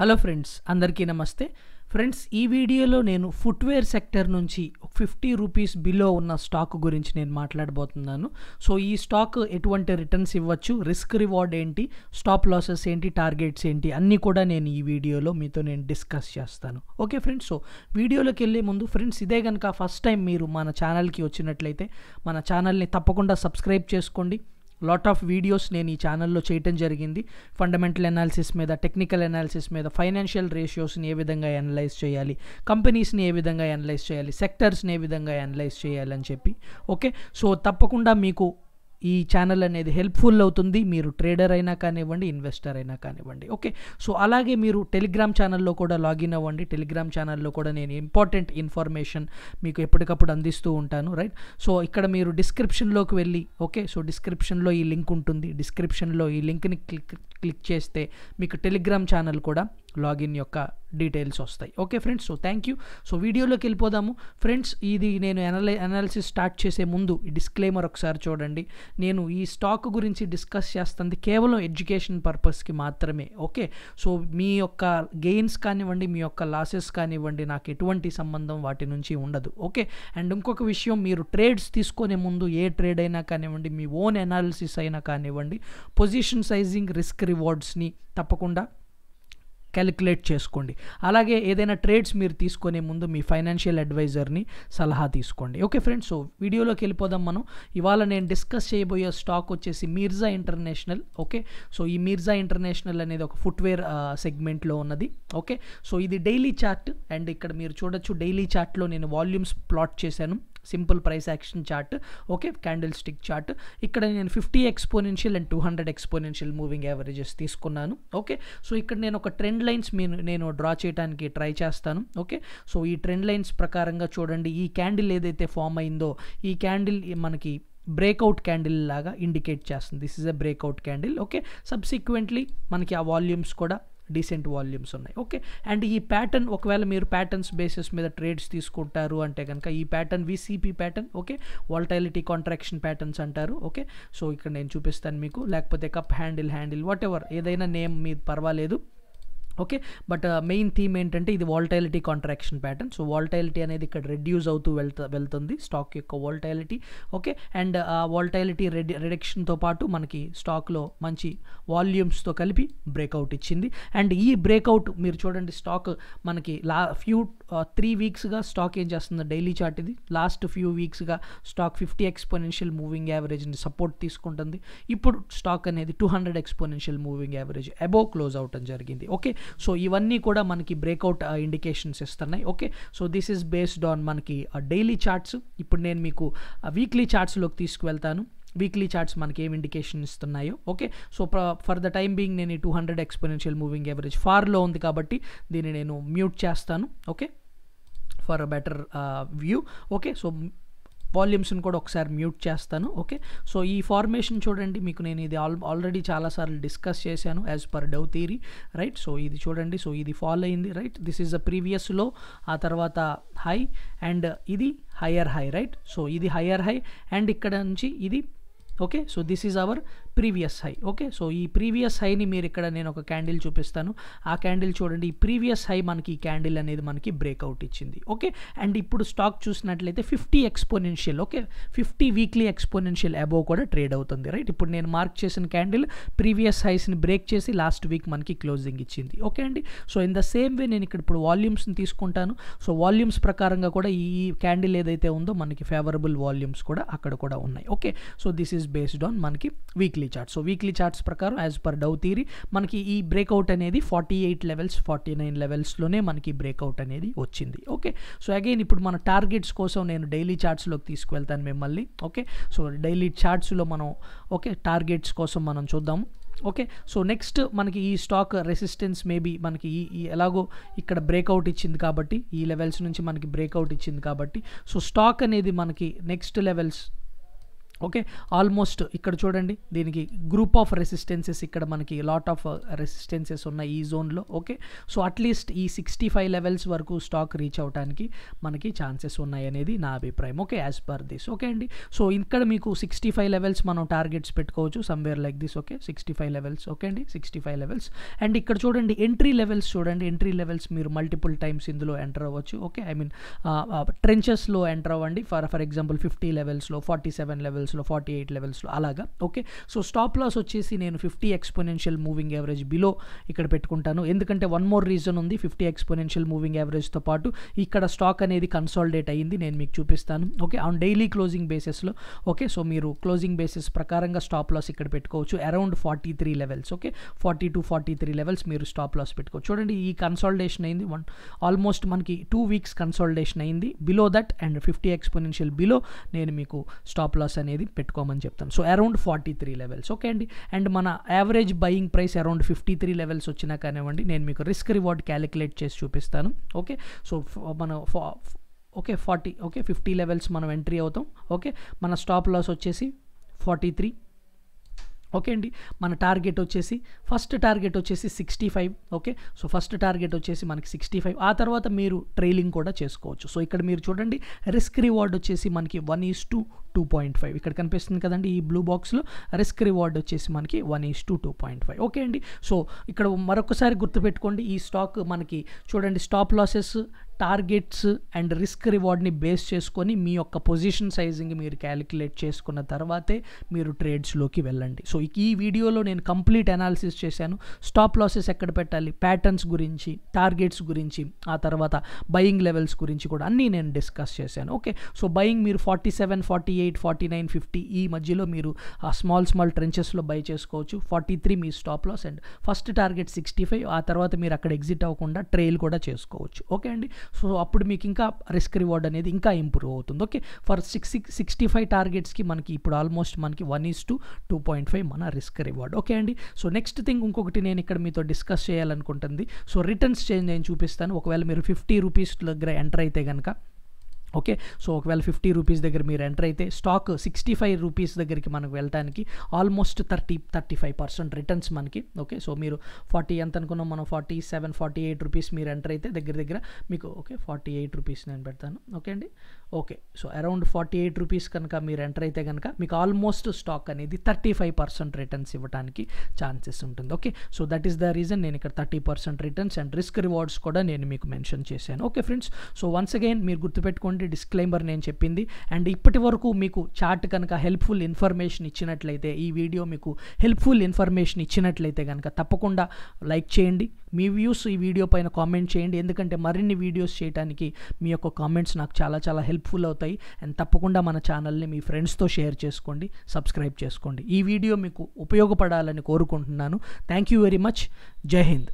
hello friends అందరికీ నమస్తే friends ఈ వీడియోలో నేను ఫుట్వేర్ సెక్టర్ నుంచి ఫిఫ్టీ రూపీస్ బిలో ఉన్న స్టాక్ గురించి నేను మాట్లాడబోతున్నాను సో ఈ స్టాక్ ఎటువంటి రిటర్న్స్ ఇవ్వచ్చు రిస్క్ రివార్డ్ ఏంటి స్టాప్ లాసెస్ ఏంటి టార్గెట్స్ ఏంటి అన్నీ కూడా నేను ఈ వీడియోలో మీతో నేను డిస్కస్ చేస్తాను ఓకే ఫ్రెండ్స్ సో వీడియోలోకి వెళ్ళే ముందు ఫ్రెండ్స్ ఇదే కనుక ఫస్ట్ టైం మీరు మన ఛానల్కి వచ్చినట్లయితే మన ఛానల్ని తప్పకుండా సబ్స్క్రైబ్ చేసుకోండి లాట్ ఆఫ్ వీడియోస్ నేను ఈ ఛానల్లో చేయటం జరిగింది ఫండమెంటల్ అనాలిసిస్ మీద టెక్నికల్ అనాలిసిస్ మీద ఫైనాన్షియల్ రేషియోస్ని ఏ విధంగా అనలైజ్ చేయాలి కంపెనీస్ని ఏ విధంగా అనలైజ్ చేయాలి సెక్టర్స్ని ఏ విధంగా అనలైజ్ చేయాలని చెప్పి ఓకే సో తప్పకుండా మీకు ఈ ఛానల్ అనేది హెల్ప్ఫుల్ అవుతుంది మీరు ట్రేడర్ అయినా కానివ్వండి ఇన్వెస్టర్ అయినా కానివ్వండి ఓకే సో అలాగే మీరు టెలిగ్రామ్ ఛానల్లో కూడా లాగిన్ అవ్వండి టెలిగ్రామ్ ఛానల్లో కూడా నేను ఇంపార్టెంట్ ఇన్ఫర్మేషన్ మీకు ఎప్పటికప్పుడు అందిస్తూ ఉంటాను రైట్ సో ఇక్కడ మీరు డిస్క్రిప్షన్లోకి వెళ్ళి ఓకే సో డిస్క్రిప్షన్లో ఈ లింక్ ఉంటుంది డిస్క్రిప్షన్లో ఈ లింక్ని క్లిక్ క్లిక్ చేస్తే మీకు టెలిగ్రామ్ ఛానల్ కూడా లాగిన్ యొక్క డీటెయిల్స్ వస్తాయి okay friends so thank you so వీడియోలోకి వెళ్ళిపోదాము ఫ్రెండ్స్ ఇది నేను ఎనలై అనాలిసిస్ స్టార్ట్ చేసే ముందు డిస్క్లైమర్ ఒకసారి చూడండి నేను ఈ స్టాక్ గురించి డిస్కస్ చేస్తుంది కేవలం ఎడ్యుకేషన్ పర్పస్కి మాత్రమే ఓకే సో మీ యొక్క గెయిన్స్ కానివ్వండి మీ యొక్క లాసెస్ కానివ్వండి నాకు ఎటువంటి సంబంధం వాటి నుంచి ఉండదు ఓకే అండ్ ఇంకొక విషయం మీరు ట్రేడ్స్ తీసుకునే ముందు ఏ ట్రేడ్ అయినా కానివ్వండి మీ ఓన్ అనాలిసిస్ అయినా కానివ్వండి పొజిషన్ సైజింగ్ రిస్క్ రివార్డ్స్ని తప్పకుండా క్యాలిక్యులేట్ చేసుకోండి అలాగే ఏదైనా ట్రేడ్స్ మీరు తీసుకునే ముందు మీ ఫైనాన్షియల్ అడ్వైజర్ని సలహా తీసుకోండి ఓకే ఫ్రెండ్స్ సో వీడియోలోకి వెళ్ళిపోదాం మనం ఇవాళ నేను డిస్కస్ చేయబోయే స్టాక్ వచ్చేసి మీర్జా ఇంటర్నేషనల్ ఓకే సో ఈ మీర్జా ఇంటర్నేషనల్ అనేది ఒక ఫుట్వేర్ సెగ్మెంట్లో ఉన్నది ఓకే సో ఇది డైలీ చార్ట్ అండ్ ఇక్కడ మీరు చూడొచ్చు డైలీ చార్ట్లో నేను వాల్యూమ్స్ ప్లాట్ చేశాను simple price action chart okay candlestick chart ఇక్కడ నేను fifty exponential and two hundred exponential moving averages తీసుకున్నాను ఓకే సో ఇక్కడ నేను ఒక ట్రెండ్ లైన్స్ మీను నేను డ్రా చేయడానికి ట్రై చేస్తాను ఓకే సో ఈ ట్రెండ్ లైన్స్ ప్రకారంగా చూడండి ఈ క్యాండిల్ ఏదైతే ఫామ్ అయిందో ఈ క్యాండిల్ మనకి బ్రేక్అవుట్ క్యాండిల్ లాగా ఇండికేట్ చేస్తుంది this is a breakout candle okay subsequently మనకి ఆ వాల్యూమ్స్ కూడా డీసెంట్ వాల్యూమ్స్ ఉన్నాయి ఓకే అండ్ ఈ ప్యాటర్న్ ఒకవేళ మీరు ప్యాటర్న్స్ బేసిస్ మీద ట్రేడ్స్ తీసుకుంటారు అంటే కనుక ఈ pattern VCP pattern okay volatility contraction patterns అంటారు ఓకే సో ఇక్కడ నేను చూపిస్తాను మీకు లేకపోతే cup handle handle whatever ఏదైనా నేమ్ మీద పర్వాలేదు ఓకే బట్ మెయిన్ థీమ్ ఏంటంటే ఇది volatility contraction pattern so volatility అనేది ఇక్కడ రెడ్యూస్ అవుతూ వెళ్తా వెళ్తుంది స్టాక్ యొక్క వాల్టైలిటీ ఓకే అండ్ ఆ వాల్టైలిటీ రెడి రిడక్షన్తో పాటు మనకి స్టాక్లో మంచి వాల్యూమ్స్తో కలిపి బ్రేక్అవుట్ ఇచ్చింది అండ్ ఈ బ్రేక్అవుట్ మీరు చూడండి స్టాక్ మనకి లా ఫ్యూ త్రీ వీక్స్గా స్టాక్ ఏం చేస్తుంది డైలీ చార్ట్ ఇది లాస్ట్ ఫ్యూ వీక్స్గా స్టాక్ ఫిఫ్టీ ఎక్స్పోనెన్షియల్ మూవింగ్ యావరేజ్ని సపోర్ట్ తీసుకుంటుంది ఇప్పుడు స్టాక్ అనేది two hundred exponential moving average above close అవటం జరిగింది ఓకే సో ఇవన్నీ కూడా మనకి బ్రేక్అవుట్ ఇండికేషన్స్ ఇస్తున్నాయి okay so this is based on మనకి డైలీ చార్ట్స్ ఇప్పుడు నేను మీకు వీక్లీ చార్ట్స్లోకి తీసుకువెళ్తాను వీక్లీ చార్ట్స్ మనకి ఏం ఇండికేషన్ ఇస్తున్నాయో okay so for the time being నేను ఈ two hundred exponential moving average ఫార్లో ఉంది కాబట్టి దీన్ని నేను మ్యూట్ చేస్తాను okay for better view okay so వాల్యూమ్స్ని కూడా ఒకసారి మ్యూట్ చేస్తాను ఓకే సో ఈ ఫార్మేషన్ చూడండి మీకు నేను ఇది ఆల్ ఆల్రెడీ చాలాసార్లు డిస్కస్ చేశాను as per Dow theory right so ఇది చూడండి సో ఇది ఫాలో అయింది right this is the previous లో ఆ తర్వాత హై అండ్ ఇది హయ్యర్ హై రైట్ సో ఇది హయ్యర్ హై అండ్ ఇక్కడ నుంచి ఇది okay so this is our previous high okay so ఈ ప్రీవియస్ హైని మీరు ఇక్కడ నేను ఒక క్యాండిల్ చూపిస్తాను ఆ క్యాండిల్ చూడండి ఈ ప్రీవియస్ హై మనకి ఈ క్యాండిల్ అనేది మనకి బ్రేక్అవుట్ ఇచ్చింది ఓకే అండ్ ఇప్పుడు స్టాక్ చూసినట్లయితే fifty exponential okay fifty weekly exponential above కూడా ట్రేడ్ అవుతుంది రైట్ ఇప్పుడు నేను మార్క్ చేసిన క్యాండిల్ ప్రీవియస్ హైస్ని బ్రేక్ చేసి లాస్ట్ వీక్ మనకి క్లోజింగ్ ఇచ్చింది ఓకే అండి so in the same way నేను ఇక్కడ ఇప్పుడు వాల్యూమ్స్ని తీసుకుంటాను సో వాల్యూమ్స్ ప్రకారంగా కూడా ఈ క్యాండిల్ ఏదైతే ఉందో మనకి ఫేవరబుల్ వాల్యూమ్స్ కూడా అక్కడ కూడా ఉన్నాయి okay so this is based on మనకి weekly weekly chart so weekly charts ప్రకారం యాజ్ పర్ డౌ థీరీ మనకి ఈ బ్రేక్అవుట్ అనేది forty eight levels forty nine లెవెల్స్లోనే మనకి బ్రేక్అవుట్ అనేది వచ్చింది ఓకే సో అగైన్ ఇప్పుడు మన టార్గెట్స్ కోసం నేను డైలీ చార్ట్స్లోకి తీసుకువెళ్తాను మిమ్మల్ని ఓకే సో డైలీ చార్ట్స్లో మనం ఓకే టార్గెట్స్ కోసం మనం చూద్దాము ఓకే సో నెక్స్ట్ మనకి ఈ స్టాక్ రెసిస్టెన్స్ మేబీ మనకి ఈ ఎలాగో ఇక్కడ బ్రేక్అవుట్ ఇచ్చింది కాబట్టి ఈ లెవెల్స్ నుంచి మనకి బ్రేక్అవుట్ ఇచ్చింది కాబట్టి సో స్టాక్ అనేది మనకి నెక్స్ట్ లెవెల్స్ ఓకే ఆల్మోస్ట్ ఇక్కడ చూడండి దీనికి గ్రూప్ ఆఫ్ రెసిస్టెన్సెస్ ఇక్కడ మనకి లాట్ ఆఫ్ రెసిస్టెన్సెస్ ఉన్నాయి ఈ జోన్లో ఓకే సో అట్లీస్ట్ ఈ సిక్స్టీ ఫైవ్ లెవెల్స్ వరకు స్టాక్ రీచ్ అవడానికి మనకి ఛాన్సెస్ ఉన్నాయి అనేది నా అభిప్రాయం okay as per this okay అండి సో ఇక్కడ మీకు సిక్స్టీ ఫైవ్ లెవెల్స్ మనం టార్గెట్స్ పెట్టుకోవచ్చు somewhere like this okay sixty five levels okay అండి సిక్స్టీ ఫైవ్ లెవెల్స్ అండ్ ఇక్కడ చూడండి ఎంట్రీ లెవెల్స్ చూడండి ఎంట్రీ లెవెల్స్ మీరు మల్టిపుల్ టైమ్స్ ఇందులో ఎంటర్ అవ్వచ్చు ఓకే ఐ మీన్ ట్రెంచెస్లో ఎంటర్ అవ్వండి ఫర్ ఫర్ ఎగ్జాంపుల్ ఫిఫ్టీ లెవెల్స్లో ఫార్టీ సెవెన్ లెవెల్స్ లెవెల్స్లో ఫార్టీ ఎయిట్ లెవెల్స్లో అలాగా ఓకే సో స్టాప్ లాస్ వచ్చేసి నేను fifty exponential moving average below ఇక్కడ పెట్టుకుంటాను ఎందుకంటే వన్ మోర్ రీజన్ ఉంది ఫిఫ్టీ ఎక్స్పోనెన్షియల్ మూవింగ్ యావరేజ్తో పాటు ఇక్కడ స్టాక్ అనేది కన్సాలిడేట్ అయ్యింది నేను మీకు చూపిస్తాను ఓకే ఆన్ డైలీ క్లోజింగ్ బేసిస్లో ఓకే సో మీరు క్లోజింగ్ బేసిస్ ప్రకారంగా స్టాప్ లాస్ ఇక్కడ పెట్టుకోవచ్చు around forty three levels okay forty two forty three levels మీరు స్టాప్ లాస్ పెట్టుకోవచ్చు చూడండి ఈ కన్సాలిడేషన్ అయింది వన్ ఆల్మోస్ట్ మనకి టూ వీక్స్ కన్సాలిడేషన్ అయింది below that and fifty exponential below నేను మీకు స్టాప్ లాస్ అనేది అనేది పెట్టుకోమని చెప్తాను so around forty three levels okay అండి అండ్ మన average buying price around fifty three levels వచ్చినా కానివ్వండి నేను మీకు రిస్క్ రివార్డ్ క్యాలిక్యులేట్ చేసి చూపిస్తాను ఓకే సో మన okay forty okay fifty levels మనం ఎంట్రీ అవుతాం ఓకే మన స్టాప్ లాస్ వచ్చేసి ఫార్టీ త్రీ ఓకే అండి మన టార్గెట్ వచ్చేసి ఫస్ట్ టార్గెట్ వచ్చేసి sixty five okay so first target వచ్చేసి మనకి సిక్స్టీ ఫైవ్ ఆ తర్వాత మీరు ట్రైలింగ్ కూడా చేసుకోవచ్చు సో ఇక్కడ మీరు చూడండి రిస్క్ రివార్డ్ వచ్చేసి మనకి one is to two point five ఇక్కడ కనిపిస్తుంది కదండి ఈ బ్లూ బాక్స్లో రిస్క్ రివార్డ్ వచ్చేసి మనకి one is to two point five okay అండి సో ఇక్కడ మరొకసారి గుర్తుపెట్టుకోండి ఈ స్టాక్ మనకి చూడండి stop losses targets and risk రివార్డ్ని బేస్ చేసుకొని మీ యొక్క పొజిషన్ సైజింగ్ మీరు క్యాలిక్యులేట్ చేసుకున్న తర్వాతే మీరు ట్రేడ్స్లోకి వెళ్ళండి సో ఈ వీడియోలో నేను కంప్లీట్ అనాలిసిస్ చేశాను స్టాప్ లాసెస్ ఎక్కడ పెట్టాలి ప్యాటర్న్స్ గురించి టార్గెట్స్ గురించి ఆ తర్వాత బయింగ్ లెవెల్స్ గురించి కూడా అన్నీ నేను డిస్కస్ చేశాను ఓకే సో బయింగ్ మీరు forty seven forty eight forty nine fifty ఈ మధ్యలో మీరు ఆ స్మాల్ స్మాల్ ట్రెంచెస్లో బై చేసుకోవచ్చు ఫార్టీ త్రీ మీ stop loss and first target sixty five ఆ తర్వాత మీరు అక్కడ ఎగ్జిట్ అవ్వకుండా ట్రైల్ కూడా చేసుకోవచ్చు ఓకే అండి సో అప్పుడు మీకు ఇంకా రిస్క్ రివార్డ్ అనేది ఇంకా ఇంప్రూవ్ అవుతుంది okay for six sixty five టార్గెట్స్కి మనకి ఇప్పుడు ఆల్మోస్ట్ మనకి one is to two point five మన రిస్క్ రివార్డ్ ఓకే అండి సో నెక్స్ట్ థింగ్ ఇంకొకటి నేను ఇక్కడ మీతో డిస్కస్ చేయాలనుకుంటుంది సో రిటర్న్స్ చేంజ్ నేను చూపిస్తాను ఒకవేళ మీరు ఫిఫ్టీ రూపీస్ దగ్గర ఎంటర్ అయితే కనుక ఓకే సో ఒకవేళ ఫిఫ్టీ రూపీస్ దగ్గర మీరు ఎంటర్ అయితే స్టాక్ సిక్స్టీ ఫైవ్ రూపీస్ దగ్గరికి మనకు వెళ్ళటానికి almost thirty thirty five percent returns మనకి ఓకే సో మీరు ఫార్టీ ఎంత అనుకున్నాం మనం forty seven forty eight rupees మీరు ఎంటర్ అయితే దగ్గర దగ్గర మీకు ఓకే ఫార్టీ ఎయిట్ రూపీస్ నేను పెడతాను ఓకే అండి okay so around forty eight rupees కనుక మీరు ఎంటర్ అయితే కనుక మీకు ఆల్మోస్ట్ స్టాక్ అనేది థర్టీ ఫైవ్ పర్సెంట్ రిటర్న్స్ ఇవ్వడానికి ఛాన్సెస్ ఉంటుంది okay so that is the reason నేను ఇక్కడ thirty percent returns and risk rewards కూడా నేను మీకు మెన్షన్ చేశాను okay friends so once again మీరు గుర్తుపెట్టుకోండి ఇంపార్టెంట్ డిస్క్లైమర్ నేను చెప్పింది అండ్ ఇప్పటి వరకు మీకు చార్ట్ కనుక హెల్ప్ఫుల్ ఇన్ఫర్మేషన్ ఇచ్చినట్లయితే ఈ వీడియో మీకు హెల్ప్ఫుల్ ఇన్ఫర్మేషన్ ఇచ్చినట్లయితే కనుక తప్పకుండా లైక్ చేయండి మీ వ్యూస్ ఈ వీడియో పైన కామెంట్ చేయండి ఎందుకంటే మరిన్ని వీడియోస్ చేయడానికి మీ యొక్క కామెంట్స్ నాకు చాలా చాలా హెల్ప్ఫుల్ అవుతాయి అండ్ తప్పకుండా మన ఛానల్ని మీ ఫ్రెండ్స్తో షేర్ చేసుకోండి సబ్స్క్రైబ్ చేసుకోండి ఈ వీడియో మీకు ఉపయోగపడాలని కోరుకుంటున్నాను థ్యాంక్ యూ వెరీ మచ్ జై హింద్